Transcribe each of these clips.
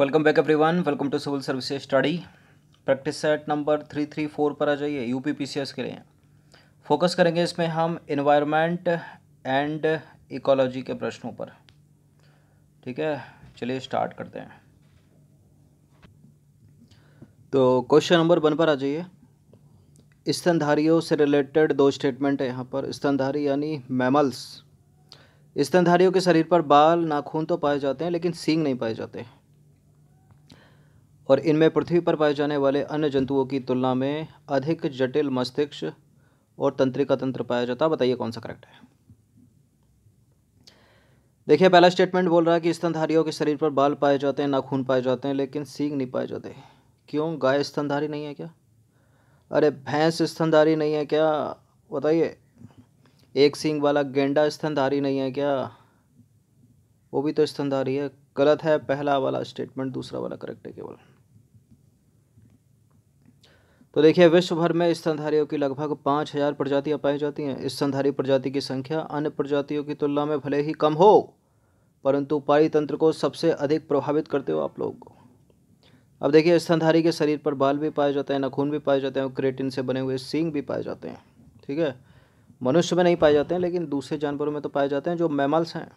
welcome back everyone welcome to civil services study practice set number three three four पर आ जाइए C S के लिए focus करेंगे इसमें हम इन्वायरमेंट एंड इकोलॉजी के प्रश्नों पर ठीक है चलिए स्टार्ट करते हैं तो क्वेश्चन नंबर वन पर आ जाइए स्तनधारियों से रिलेटेड दो स्टेटमेंट है यहाँ पर स्तनधारी यानी मैमल्स स्तनधारियों के शरीर पर बाल नाखून तो पाए जाते हैं लेकिन सींग नहीं पाए जाते हैं और इनमें पृथ्वी पर पाए जाने वाले अन्य जंतुओं की तुलना में अधिक जटिल मस्तिष्क और तंत्रिका तंत्र पाया जाता है बताइए कौन सा करेक्ट है देखिए पहला स्टेटमेंट बोल रहा है कि स्तनधारियों के शरीर पर बाल पाए जाते हैं नाखून पाए जाते हैं लेकिन सींग नहीं पाए जाते क्यों गाय स्तनधारी नहीं है क्या अरे भैंस स्तनधारी नहीं है क्या बताइए एक सींग वाला गेंडा स्तनधारी नहीं है क्या वो भी तो स्तनधारी है गलत है पहला वाला स्टेटमेंट दूसरा वाला करेक्ट है केवल तो देखिए विश्व भर में स्तनधारियों की लगभग पाँच हज़ार प्रजातियाँ पाई जाती हैं स्तनधारी प्रजाति की संख्या अन्य प्रजातियों की तुलना में भले ही कम हो परंतु पारितंत्र को सबसे अधिक प्रभावित करते हो आप लोग अब देखिए स्तनधारी के शरीर पर बाल भी पाए जाते हैं नखून भी पाए जाते हैं और क्रेटिन से बने हुए सींग भी पाए जाते हैं ठीक है मनुष्य में नहीं पाए जाते हैं लेकिन दूसरे जानवरों में तो पाए जाते हैं जो मैमल्स हैं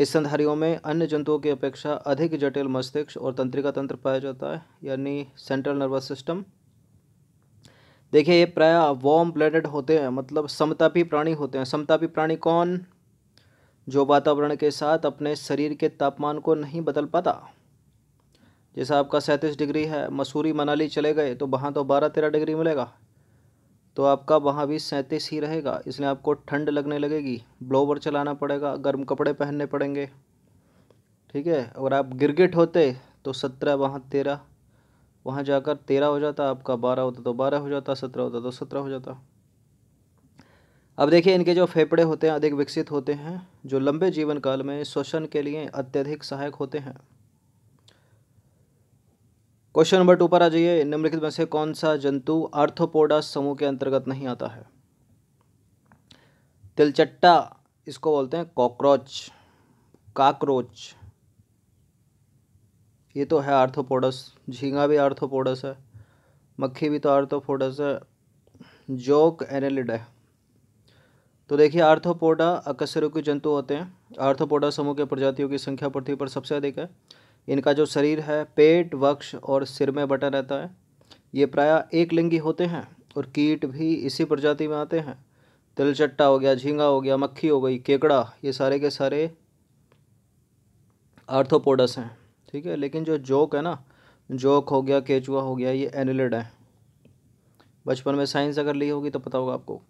इस संधारियों में अन्य जंतुओं की अपेक्षा अधिक जटिल मस्तिष्क और तंत्रिका तंत्र पाया जाता है यानी सेंट्रल नर्वस सिस्टम देखिए ये प्राय वॉर्म ब्लडेड होते हैं मतलब समतापी प्राणी होते हैं समतापी प्राणी कौन जो वातावरण के साथ अपने शरीर के तापमान को नहीं बदल पाता जैसा आपका सैंतीस डिग्री है मसूरी मनाली चले गए तो वहाँ तो बारह तेरह डिग्री मिलेगा तो आपका वहाँ भी सैंतीस ही रहेगा इसलिए आपको ठंड लगने लगेगी ब्लोवर चलाना पड़ेगा गर्म कपड़े पहनने पड़ेंगे ठीक है अगर आप गिरगिट होते तो सत्रह वहाँ तेरह वहाँ जाकर तेरह हो जाता आपका बारह होता तो बारह हो जाता सत्रह होता तो सत्रह हो जाता अब देखिए इनके जो फेफड़े होते हैं अधिक विकसित होते हैं जो लंबे जीवन काल में श्वसन के लिए अत्यधिक सहायक होते हैं क्वेश्चन नंबर टू पर आ जाइए निम्नलिखित में से कौन सा जंतु आर्थोपोडा समूह के अंतर्गत नहीं आता है तिलचट्टा इसको बोलते हैं कॉकरोच काकरोच ये तो है आर्थोपोडस झींगा भी आर्थोपोडस है मक्खी भी तो आर्थोपोडस है जोक एनेलिड है तो देखिए आर्थोपोडा अकसरों के जंतु होते हैं आर्थोपोडा समूह के प्रजातियों की संख्या पृथ्वी पर सबसे अधिक है इनका जो शरीर है पेट वक्ष और सिर में बटा रहता है ये प्रायः एक लिंगी होते हैं और कीट भी इसी प्रजाति में आते हैं तिलचट्टा हो गया झींगा हो गया मक्खी हो गई केकड़ा ये सारे के सारे आर्थोपोडस हैं ठीक है लेकिन जो जोक है ना जोक हो गया केचुआ हो गया ये एनिलिड है बचपन में साइंस अगर ली होगी तो पता होगा आपको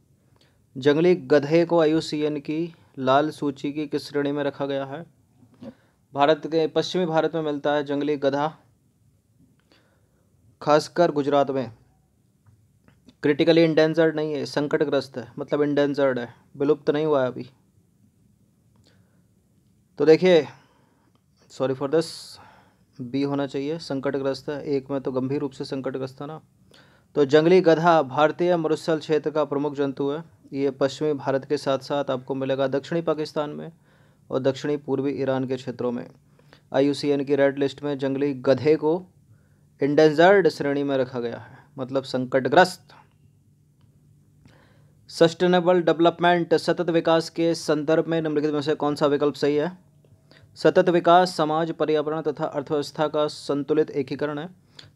जंगली गधे को आयु की लाल सूची की किस श्रेणी में रखा गया है भारत के पश्चिमी भारत में मिलता है जंगली गधा खासकर गुजरात में क्रिटिकली इंडेंजर्ड नहीं है संकटग्रस्त है मतलब इंडेंजर्ड है विलुप्त नहीं हुआ है अभी तो देखिए सॉरी फॉर दिस बी होना चाहिए संकटग्रस्त है एक में तो गंभीर रूप से संकटग्रस्त था ना तो जंगली गधा भारतीय मरुस्थल क्षेत्र का प्रमुख जंतु है ये पश्चिमी भारत के साथ साथ आपको मिलेगा दक्षिणी पाकिस्तान में और दक्षिणी पूर्वी ईरान के क्षेत्रों में आई की रेड लिस्ट में जंगली गधे को इंडेजर्ड श्रेणी में रखा गया है मतलब संकटग्रस्त सस्टेनेबल डेवलपमेंट सतत विकास के संदर्भ में निम्नलिखित में से कौन सा विकल्प सही है सतत विकास समाज पर्यावरण तथा अर्थव्यवस्था का संतुलित एकीकरण है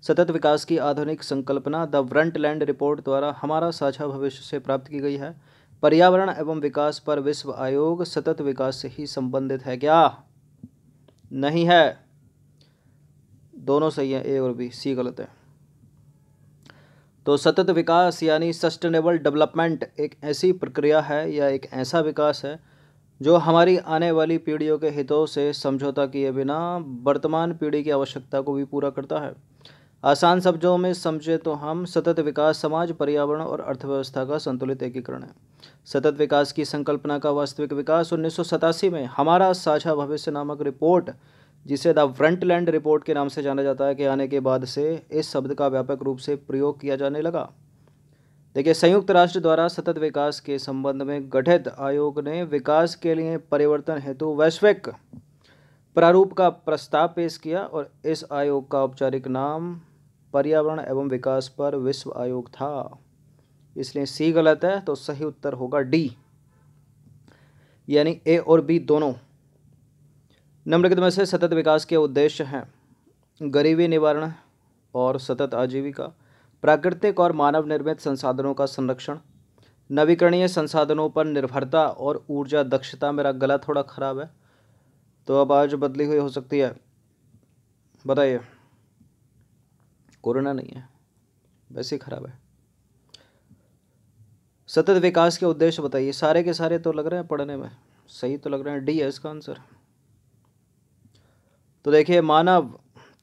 सतत विकास की आधुनिक संकल्पना द व्रंट लैंड रिपोर्ट द्वारा हमारा साझा भविष्य से प्राप्त की गई है पर्यावरण एवं विकास पर विश्व आयोग सतत विकास से ही संबंधित है क्या नहीं है दोनों सही है ए और बी सी गलत है तो सतत विकास यानी सस्टेनेबल डेवलपमेंट एक ऐसी प्रक्रिया है या एक ऐसा विकास है जो हमारी आने वाली पीढ़ियों के हितों से समझौता किए बिना वर्तमान पीढ़ी की आवश्यकता को भी पूरा करता है आसान शब्दों में समझे तो हम सतत विकास समाज पर्यावरण और अर्थव्यवस्था का संतुलित एकीकरण है सतत विकास की संकल्पना का वास्तविक विकास उन्नीस में हमारा साझा भविष्य नामक रिपोर्ट जिसे द फ्रंटलैंड रिपोर्ट के नाम से जाना जाता है कि आने के बाद से इस शब्द का व्यापक रूप से प्रयोग किया जाने लगा देखिए संयुक्त राष्ट्र द्वारा सतत विकास के संबंध में गठित आयोग ने विकास के लिए परिवर्तन हेतु वैश्विक प्रारूप का प्रस्ताव पेश किया और इस आयोग का औपचारिक नाम पर्यावरण एवं विकास पर विश्व आयोग था इसलिए सी गलत है तो सही उत्तर होगा डी यानी ए और बी दोनों निम्नलिखित में से सतत विकास के उद्देश्य हैं गरीबी निवारण और सतत आजीविका प्राकृतिक और मानव निर्मित संसाधनों का संरक्षण नवीकरणीय संसाधनों पर निर्भरता और ऊर्जा दक्षता मेरा गला थोड़ा ख़राब है तो अब आज बदली हुई हो सकती है बताइए कोरोना नहीं है वैसे ही ख़राब है सतत विकास के उद्देश्य बताइए सारे के सारे तो लग रहे हैं पढ़ने में सही तो लग रहे हैं डी है इसका आंसर तो देखिए मानव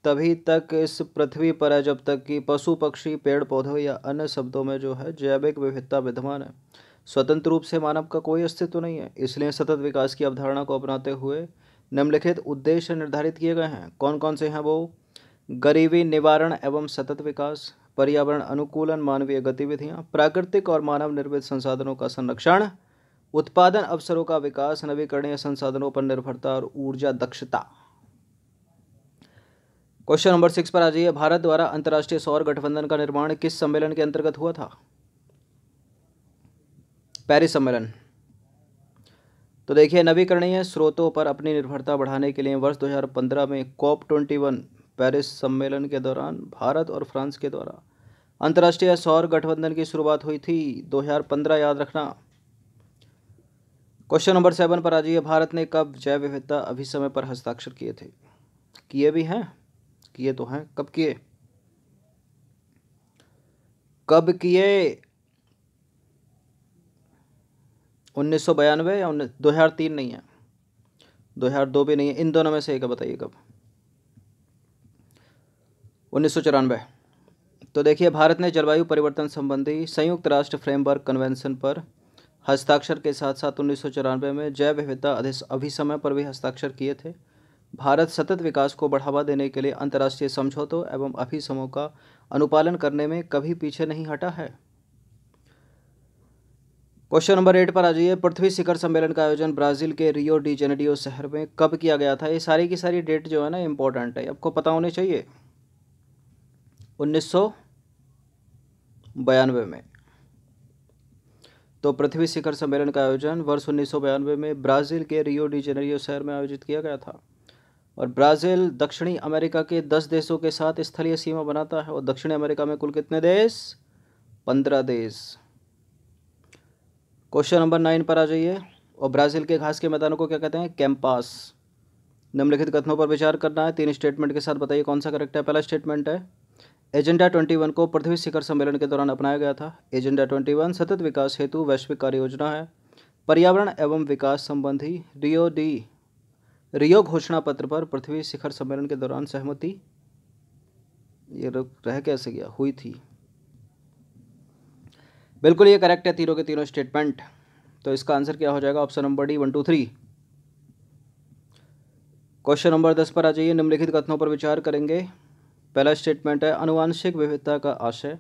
तभी तक इस पृथ्वी पर है जब तक कि पशु पक्षी पेड़ पौधों या अन्य शब्दों में जो है जैविक विविधता विद्यमान है स्वतंत्र रूप से मानव का कोई अस्तित्व तो नहीं है इसलिए सतत विकास की अवधारणा को अपनाते हुए निम्नलिखित उद्देश्य निर्धारित किए गए हैं कौन कौन से हैं वो गरीबी निवारण एवं सतत विकास पर्यावरण अनुकूलन मानवीय गतिविधियाँ प्राकृतिक और मानव निर्मित संसाधनों का संरक्षण उत्पादन अवसरों का विकास नवीकरणीय संसाधनों पर निर्भरता और ऊर्जा दक्षता क्वेश्चन नंबर सिक्स पर आ जाइए भारत द्वारा अंतर्राष्ट्रीय सौर गठबंधन का निर्माण किस सम्मेलन के अंतर्गत हुआ था पेरिस सम्मेलन तो देखिए नवीकरणीय स्रोतों पर अपनी निर्भरता बढ़ाने के लिए वर्ष 2015 में कॉप ट्वेंटी वन पेरिस सम्मेलन के दौरान भारत और फ्रांस के द्वारा अंतर्राष्ट्रीय सौर गठबंधन की शुरुआत हुई थी 2015 याद रखना क्वेश्चन नंबर सेवन पर आ जाइए भारत ने कब जैव विविधता अभी समय पर हस्ताक्षर किए थे किए भी हैं किए तो हैं कब किए कब किए उन्नीस सौ बयानवे या दो हज़ार तीन नहीं है दो हज़ार दो भी नहीं है इन दोनों में से एक बताइए कब उन्नीस तो देखिए भारत ने जलवायु परिवर्तन संबंधी संयुक्त राष्ट्र फ्रेमवर्क कन्वेंशन पर हस्ताक्षर के साथ साथ उन्नीस में जैव विविधता अभिसमय पर भी हस्ताक्षर किए थे भारत सतत विकास को बढ़ावा देने के लिए अंतर्राष्ट्रीय समझौतों एवं अभिसमों का अनुपालन करने में कभी पीछे नहीं हटा है क्वेश्चन नंबर एट पर आ जाइए पृथ्वी शिखर सम्मेलन का आयोजन ब्राज़ील के रियो डी जेनेडियो शहर में कब किया गया था ये सारी की सारी डेट जो है ना इंपॉर्टेंट है आपको पता होने चाहिए उन्नीस बयानवे में तो पृथ्वी शिखर सम्मेलन का आयोजन वर्ष उन्नीस में ब्राज़ील के रियो डी जेनेरियो शहर में आयोजित किया गया था और ब्राज़ील दक्षिणी अमेरिका के दस देशों के साथ स्थलीय सीमा बनाता है और दक्षिणी अमेरिका में कुल कितने देश पंद्रह देश क्वेश्चन नंबर नाइन पर आ जाइए और ब्राज़ील के घास के मैदानों को क्या कहते हैं कैंपास निम्नलिखित कथनों पर विचार करना है तीन स्टेटमेंट के साथ बताइए कौन सा करेक्ट है पहला स्टेटमेंट है एजेंडा 21 को पृथ्वी शिखर सम्मेलन के दौरान अपनाया गया था एजेंडा 21 सतत विकास हेतु वैश्विक कार्य योजना है पर्यावरण एवं विकास संबंधी रियो डी रियो घोषणा पत्र पर पृथ्वी शिखर सम्मेलन के दौरान सहमति ये रह कैसे गया हुई थी बिल्कुल ये करेक्ट है तीनों के तीनों स्टेटमेंट तो इसका आंसर क्या हो जाएगा option number D one two three question number दस पर आ जाइए निम्नलिखित कथनों पर विचार करेंगे पहला स्टेटमेंट है अनुवांशिक विविधता का आशय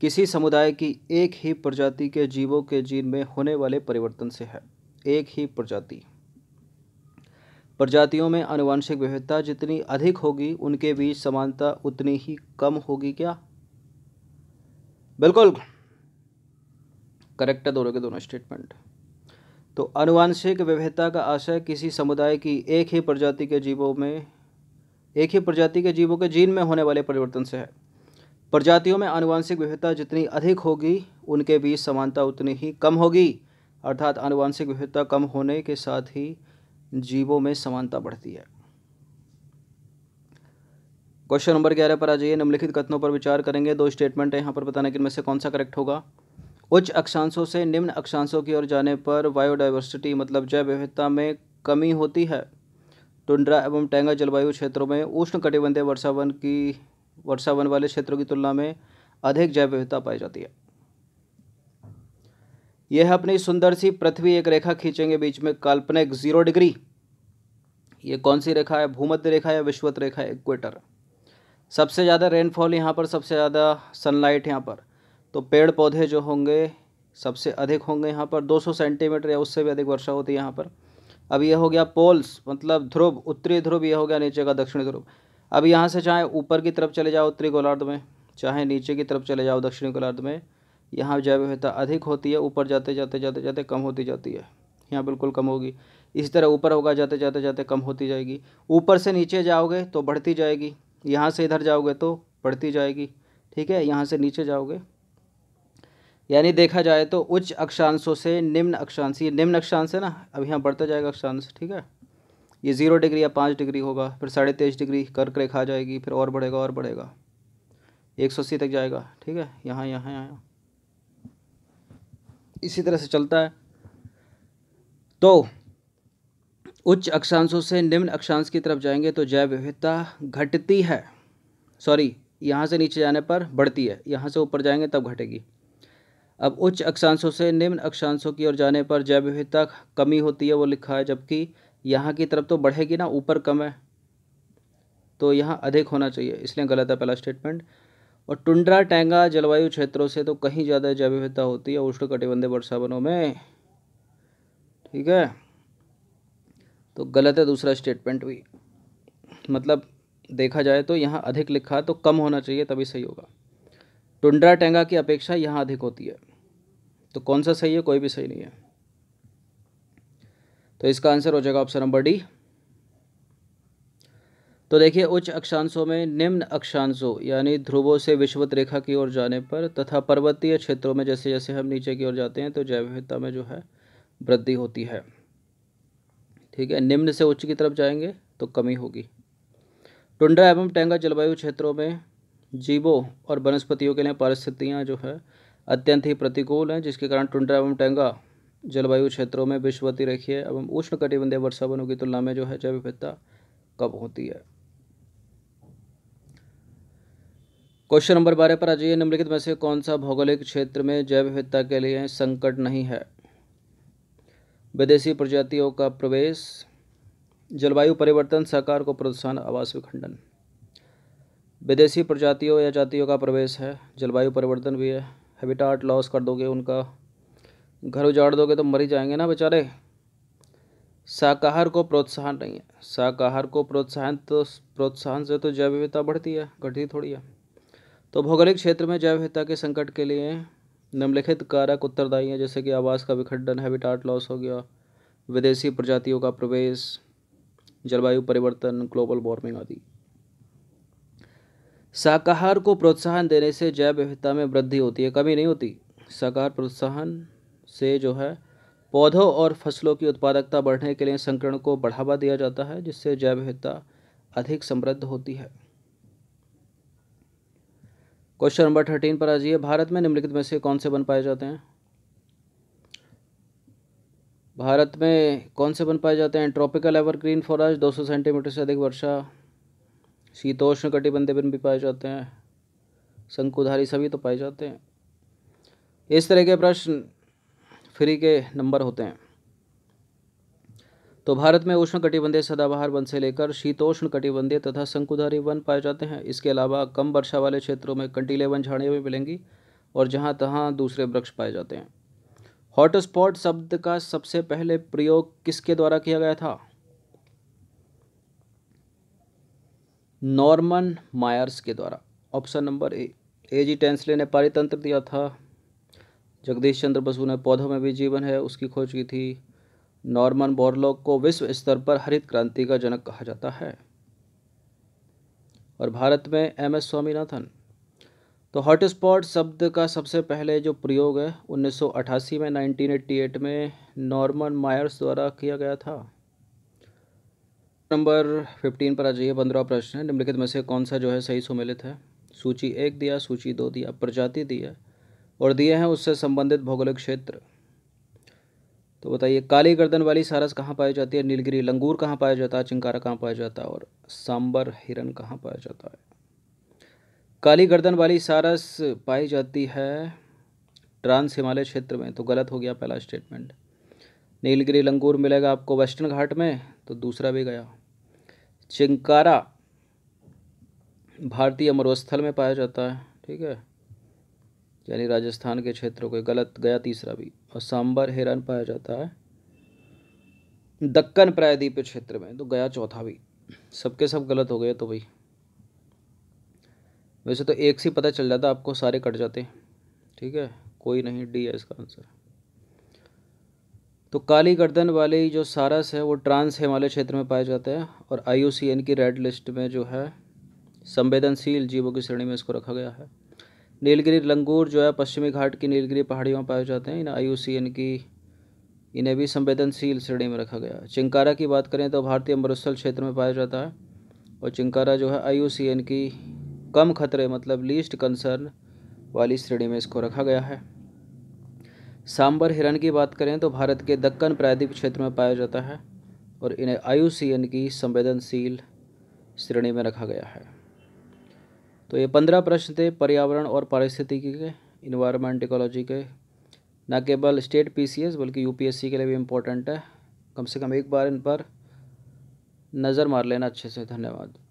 किसी समुदाय की एक ही प्रजाति के जीवों के जीन में होने वाले परिवर्तन से है एक ही प्रजाति प्रजातियों में अनुवांशिक विविधता जितनी अधिक होगी उनके बीच समानता उतनी ही कम होगी क्या बिल्कुल करेक्ट है दोनों के दोनों स्टेटमेंट तो अनुवांशिक विविधता का आशय किसी समुदाय की एक ही प्रजाति के जीवों में एक ही प्रजाति के जीवों के जीन में होने वाले परिवर्तन से है प्रजातियों में आनुवंशिक विविधता जितनी अधिक होगी उनके बीच समानता उतनी ही कम होगी अर्थात आनुवंशिक विविधता कम होने के साथ ही जीवों में समानता बढ़ती है क्वेश्चन नंबर ग्यारह पर आ जाइए निम्नलिखित कथनों पर विचार करेंगे दो स्टेटमेंट है यहाँ पर बताना कि इनमें से कौन सा करेक्ट होगा उच्च अक्षांशों से निम्न अक्षांशों की ओर जाने पर बायोडाइवर्सिटी मतलब जैव विविधता में कमी होती है टुंड्रा एवं टैंगा जलवायु क्षेत्रों में उष्ण कटिबंधीय वर्षावन की वर्षावन वाले क्षेत्रों की तुलना में अधिक जैव विविधता पाई जाती है यह अपनी सुंदर सी पृथ्वी एक रेखा खींचेंगे बीच में काल्पनिक जीरो डिग्री ये कौन सी रेखा है भूमध्य रेखा या विश्वत रेखा है इक्वेटर सबसे ज़्यादा रेनफॉल यहाँ पर सबसे ज़्यादा सनलाइट यहाँ पर तो पेड़ पौधे जो होंगे सबसे अधिक होंगे यहाँ पर 200 सेंटीमीटर या उससे भी अधिक वर्षा होती है यहाँ पर अब ये हो गया पोल्स मतलब ध्रुव उत्तरी ध्रुव ये हो गया नीचे का दक्षिणी ध्रुव अब यहाँ से चाहे ऊपर की तरफ चले जाओ उत्तरी गोलार्ध में चाहे नीचे की तरफ चले जाओ दक्षिणी गोलार्ध में यहाँ जैव विविधता अधिक होती है ऊपर जाते जाते जाते जाते कम होती जाती है यहाँ बिल्कुल कम होगी इसी तरह ऊपर होगा जाते जाते जाते कम होती जाएगी ऊपर से नीचे जाओगे तो बढ़ती जाएगी यहाँ से इधर जाओगे तो बढ़ती जाएगी ठीक है यहाँ से नीचे जाओगे यानी देखा जाए तो उच्च अक्षांशों से निम्न अक्षांश ये निम्न अक्षांश है ना अब यहाँ बढ़ता जाएगा अक्षांश ठीक है ये ज़ीरो डिग्री या पाँच डिग्री होगा फिर साढ़े तेईस डिग्री कर्क रेखा जाएगी फिर और बढ़ेगा और बढ़ेगा एक सौ अस्सी तक जाएगा ठीक है यहाँ यहाँ यहाँ इसी तरह से चलता है तो उच्च अक्षांशों से निम्न अक्षांश की तरफ जाएंगे तो जैव विविधता घटती है सॉरी यहाँ से नीचे जाने पर बढ़ती है यहाँ से ऊपर जाएंगे तब घटेगी अब उच्च अक्षांशों से निम्न अक्षांशों की ओर जाने पर जैव विविधता कमी होती है वो लिखा है जबकि यहाँ की तरफ तो बढ़ेगी ना ऊपर कम है तो यहाँ अधिक होना चाहिए इसलिए गलत है पहला स्टेटमेंट और टुंड्रा टेंगा जलवायु क्षेत्रों से तो कहीं ज़्यादा जैव विविधता होती है उष्ण कटिबंधीय वर्षावनों में ठीक है तो गलत है दूसरा स्टेटमेंट भी मतलब देखा जाए तो यहाँ अधिक लिखा तो कम होना चाहिए तभी सही होगा टुंड्रा टेंगा की अपेक्षा यहाँ अधिक होती है तो कौन सा सही है कोई भी सही नहीं है तो इसका आंसर हो जाएगा ऑप्शन नंबर डी तो देखिए उच्च अक्षांशों में निम्न अक्षांशों यानी ध्रुवों से विश्वत रेखा की ओर जाने पर तथा पर्वतीय क्षेत्रों में जैसे जैसे हम नीचे की ओर जाते हैं तो जैव विविधता में जो है वृद्धि होती है ठीक है निम्न से उच्च की तरफ जाएंगे तो कमी होगी टुंडा एवं टेंगा जलवायु क्षेत्रों में जीवों और वनस्पतियों के लिए परिस्थितियाँ जो है अत्यंत ही प्रतिकूल हैं जिसके कारण टुंड्रा एवं टेंगा जलवायु क्षेत्रों में विश्ववती रेखीय एवं उष्ण कटिबंधीय वर्षा वनों की तुलना में जो है जैव विविधता कम होती है क्वेश्चन नंबर बारह पर आ जाइए निम्नलिखित में से कौन सा भौगोलिक क्षेत्र में जैव विविधता के लिए संकट नहीं है विदेशी प्रजातियों का प्रवेश जलवायु परिवर्तन सरकार को प्रोत्साहन आवास विखंडन विदेशी प्रजातियों या जातियों का प्रवेश है जलवायु परिवर्तन भी है हैबिटाट लॉस कर दोगे उनका घर उजाड़ दोगे तो मर ही जाएंगे ना बेचारे शाकाहार को प्रोत्साहन नहीं है शाकाहार को प्रोत्साहन तो प्रोत्साहन से तो जैव विविधता बढ़ती है घटती थोड़ी है तो भौगोलिक क्षेत्र में जैव विविधता के संकट के लिए निम्नलिखित कारक उत्तरदायी हैं जैसे कि आवास का विखंडन हैबिटाट लॉस हो गया विदेशी प्रजातियों का प्रवेश जलवायु परिवर्तन ग्लोबल वार्मिंग आदि शाकाहार को प्रोत्साहन देने से जैव विविधता में वृद्धि होती है कमी नहीं होती शाकाहार प्रोत्साहन से जो है पौधों और फसलों की उत्पादकता बढ़ने के लिए संकरण को बढ़ावा दिया जाता है जिससे जैव विविधता अधिक समृद्ध होती है क्वेश्चन नंबर थर्टीन पर आ जाइए भारत में निम्नलिखित में से कौन से वन पाए जाते हैं भारत में कौन से वन पाए जाते हैं ट्रॉपिकल एवरग्रीन फॉरेस्ट 200 सेंटीमीटर से अधिक वर्षा शीतोष्ण कटिबंध वन भी पाए जाते हैं शंकुधारी सभी तो पाए जाते हैं इस तरह के प्रश्न फ्री के नंबर होते हैं तो भारत में उष्ण कटिबंधीय सदाबहार वन से लेकर शीतोष्ण कटिबंधीय तथा शंकुधारी वन पाए जाते हैं इसके अलावा कम वर्षा वाले क्षेत्रों में कंटीले वन झाड़ियाँ भी मिलेंगी और जहाँ तहाँ दूसरे वृक्ष पाए जाते हैं हॉटस्पॉट शब्द का सबसे पहले प्रयोग किसके द्वारा किया गया था नॉर्मन मायर्स के द्वारा option number A A G Tansley ने पारितंत्र दिया था जगदीश चंद्र बसु ने पौधों में भी जीवन है उसकी खोज की थी नॉर्मन बोरलॉग को विश्व स्तर पर हरित क्रांति का जनक कहा जाता है और भारत में एम एस स्वामीनाथन तो हॉटस्पॉट शब्द का सबसे पहले जो प्रयोग है 1988 में 1988 में नॉर्मन मायर्स द्वारा किया गया था नंबर फिफ्टीन पर आ जाइए पंद्रह प्रश्न है निम्नलिखित में से कौन सा जो है सही सुमिलित है सूची एक दिया सूची दो दिया प्रजाति दिया और दिए हैं उससे संबंधित भौगोलिक क्षेत्र तो बताइए काली गर्दन वाली सारस कहाँ पाई जाती है नीलगिरी लंगूर कहाँ पाया जाता है चिंकारा कहाँ पाया जाता है और सांबर हिरन कहाँ पाया जाता है काली गर्दन वाली सारस पाई जाती है ट्रांस हिमालय क्षेत्र में तो गलत हो गया पहला स्टेटमेंट नीलगिरी लंगूर मिलेगा आपको वेस्टर्न घाट में तो दूसरा भी गया चिंकारा भारतीय मरुस्थल में पाया जाता है ठीक है यानी राजस्थान के क्षेत्रों को गलत गया तीसरा भी और सांबर हिरन पाया जाता है दक्कन प्रायद्वीप क्षेत्र में तो गया चौथा भी सबके सब गलत हो गए तो भाई वैसे तो एक से पता चल जाता आपको सारे कट जाते ठीक है कोई नहीं डी है इसका आंसर तो काली गर्दन वाले जो सारस है वो ट्रांस हिमालय क्षेत्र में पाए जाते हैं और आई की रेड लिस्ट में जो है संवेदनशील जीवों की श्रेणी में इसको रखा गया है नीलगिरी लंगूर जो है पश्चिमी घाट की नीलगिरी पहाड़ियों में पाए जाते हैं इन आई की इन्हें भी संवेदनशील श्रेणी में रखा गया है चिंकारा की बात करें तो भारतीय मरुस्थल क्षेत्र में पाया जाता है और चिंकारा जो है आई की कम खतरे मतलब लीस्ट कंसर्न वाली श्रेणी में इसको रखा गया है सांबर हिरण की बात करें तो भारत के दक्कन प्रायद्वीप क्षेत्र में पाया जाता है और इन्हें आयु की संवेदनशील श्रेणी में रखा गया है तो ये पंद्रह प्रश्न थे पर्यावरण और पारिस्थितिकी के इन्वायरमेंट इकोलॉजी के न केवल स्टेट पीसीएस बल्कि यूपीएससी के लिए भी इम्पोर्टेंट है कम से कम एक बार इन पर नज़र मार लेना अच्छे से धन्यवाद